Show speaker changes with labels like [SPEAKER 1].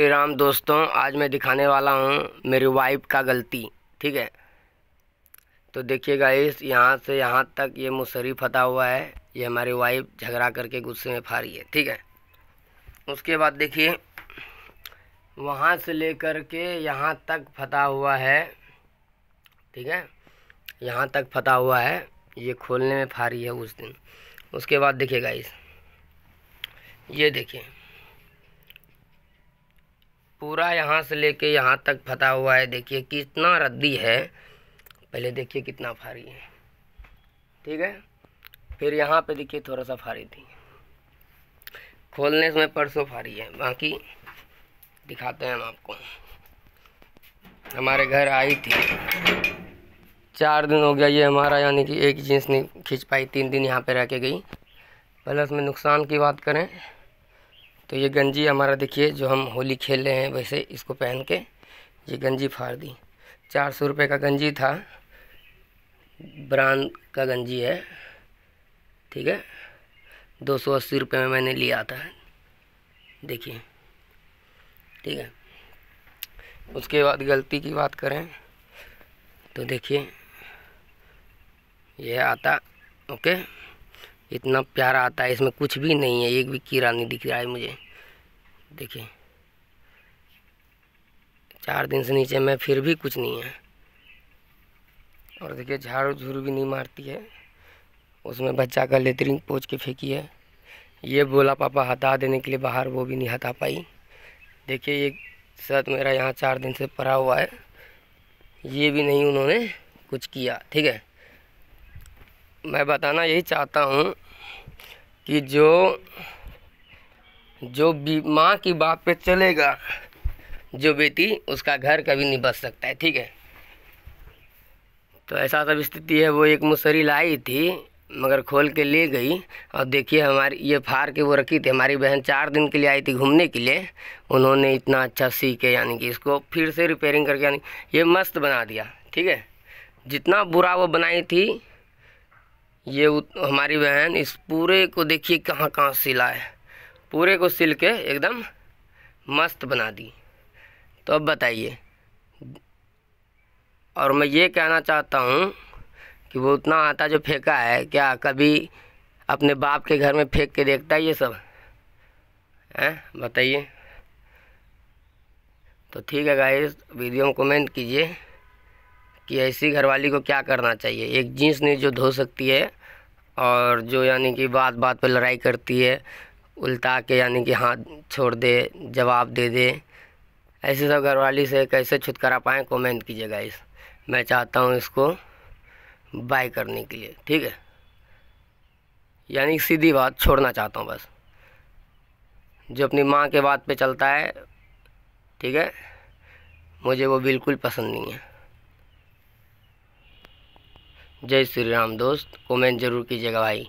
[SPEAKER 1] श्री राम दोस्तों आज मैं दिखाने वाला हूँ मेरी वाइफ का गलती ठीक है तो देखिएगा इस यहाँ से यहाँ तक ये मुसरी फता हुआ है ये हमारी वाइफ झगड़ा करके गुस्से में फा रही है ठीक है उसके बाद देखिए वहाँ से लेकर के यहाँ तक फता हुआ है ठीक है यहाँ तक फता हुआ है ये खोलने में फारी है उस दिन उसके बाद देखिएगा इस ये देखिए पूरा यहाँ से लेके यहाँ तक फता हुआ है देखिए कितना रद्दी है पहले देखिए कितना फारी है ठीक है फिर यहाँ पे देखिए थोड़ा सा फारी थी खोलने में परसों फारी है बाकी दिखाते हैं हम आपको हमारे घर आई थी चार दिन हो गया ये हमारा यानी कि एक जींस नहीं खींच पाई तीन दिन यहाँ पे रह के गई पहले उसमें नुकसान की बात करें तो ये गंजी हमारा देखिए जो हम होली खेल रहे हैं वैसे इसको पहन के ये गंजी फाड़ दी चार सौ रुपये का गंजी था ब्रांड का गंजी है ठीक है दो सौ अस्सी रुपये में मैंने लिया था देखिए ठीक है उसके बाद गलती की बात करें तो देखिए यह आता ओके इतना प्यारा आता है इसमें कुछ भी नहीं है एक भी कीड़ा नहीं दिख रहा है मुझे देखिए चार दिन से नीचे मैं फिर भी कुछ नहीं है और देखिए झाड़ू झूड़ू भी नहीं मारती है उसमें बच्चा का लेटरिन पोच के फेंकी है ये बोला पापा हटा देने के लिए बाहर वो भी नहीं हटा पाई देखिए ये शर्त मेरा यहाँ चार दिन से पड़ा हुआ है ये भी नहीं उन्होंने कुछ किया ठीक है मैं बताना यही चाहता हूँ कि जो जो माँ की बात पे चलेगा जो बेटी उसका घर कभी नहीं बच सकता है ठीक है तो ऐसा सब स्थिति है वो एक मुसरी लाई थी मगर खोल के ले गई और देखिए हमारी ये फार के वो रखी थी हमारी बहन चार दिन के लिए आई थी घूमने के लिए उन्होंने इतना अच्छा सी के यानी कि इसको फिर से रिपेयरिंग करके यानी ये मस्त बना दिया ठीक है जितना बुरा वो बनाई थी ये हमारी बहन इस पूरे को देखिए कहाँ कहाँ सिला है पूरे को सिल के एकदम मस्त बना दी तो अब बताइए और मैं ये कहना चाहता हूँ कि वो उतना आता जो फेंका है क्या कभी अपने बाप के घर में फेंक के देखता है ये सब हैं बताइए तो ठीक है गाइस वीडियो में कमेंट कीजिए कि ऐसी घरवाली को क्या करना चाहिए एक जीन्स नहीं जो धो सकती है और जो यानी कि बात बात पर लड़ाई करती है उल्टा के यानी कि हाथ छोड़ दे जवाब दे दे ऐसे सब घरवाली से कैसे छुटकारा पाएँ कमेंट कीजिएगा इस मैं चाहता हूँ इसको बाय करने के लिए ठीक है यानी सीधी बात छोड़ना चाहता हूँ बस जो अपनी माँ के बात पे चलता है ठीक है मुझे वो बिल्कुल पसंद नहीं है जय श्री राम दोस्त कमेंट ज़रूर कीजिएगा भाई